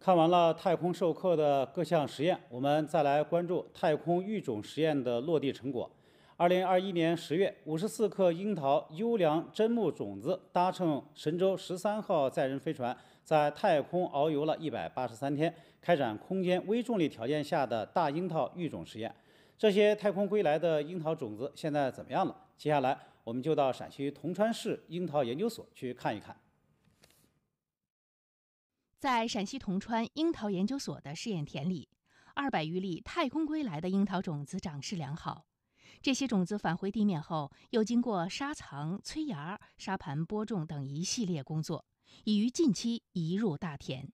看完了太空授课的各项实验，我们再来关注太空育种实验的落地成果。二零二一年十月，五十四克樱桃优良砧木种子搭乘神舟十三号载人飞船，在太空遨游了一百八十三天，开展空间微重力条件下的大樱桃育种实验。这些太空归来的樱桃种子现在怎么样了？接下来我们就到陕西铜川市樱桃研究所去看一看。在陕西铜川樱桃研究所的试验田里，二百余粒太空归来的樱桃种子长势良好。这些种子返回地面后，又经过沙藏、催芽、沙盘播种等一系列工作，已于近期移入大田。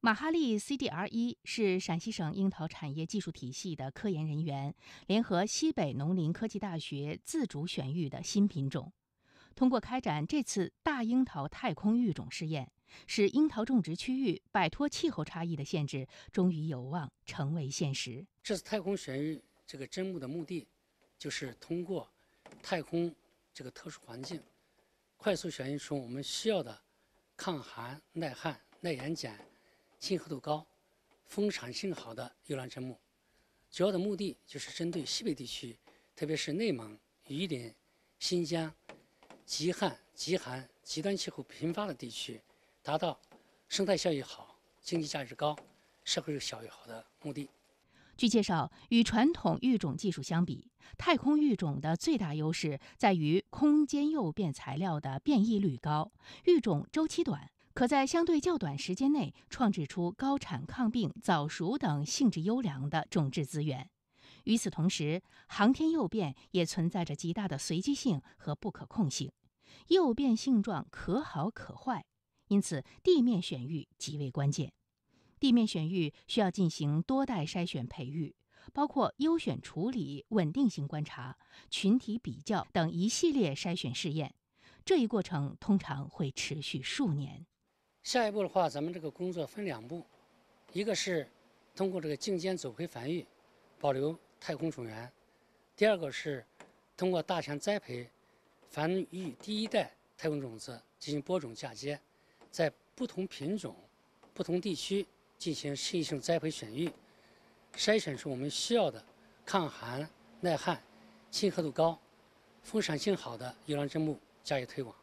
马哈利 ·C·D·R·E 是陕西省樱桃产业技术体系的科研人员，联合西北农林科技大学自主选育的新品种，通过开展这次大樱桃太空育种试验。使樱桃种植区域摆脱气候差异的限制，终于有望成为现实。这次太空选育这个真木的目的，就是通过太空这个特殊环境，快速选育出我们需要的抗寒、耐旱、耐盐碱、亲和度高、丰产性好的优良砧木。主要的目的就是针对西北地区，特别是内蒙、榆林、新疆极旱、极寒、极端气候频发的地区。达到生态效益好、经济价值高、社会效益好的目的。据介绍，与传统育种技术相比，太空育种的最大优势在于空间诱变材料的变异率高，育种周期短，可在相对较短时间内创制出高产、抗病、早熟等性质优良的种质资源。与此同时，航天诱变也存在着极大的随机性和不可控性，诱变性状可好可坏。因此，地面选育极为关键。地面选育需要进行多代筛选培育，包括优选处理、稳定性观察、群体比较等一系列筛选试验。这一过程通常会持续数年。下一步的话，咱们这个工作分两步：一个是通过这个镜间走回繁育，保留太空种源；第二个是通过大型栽培繁育第一代太空种子，进行播种嫁接。在不同品种、不同地区进行适应性栽培选育，筛选出我们需要的抗寒、耐旱、亲和度高、丰产性好的优良砧木，加以推广。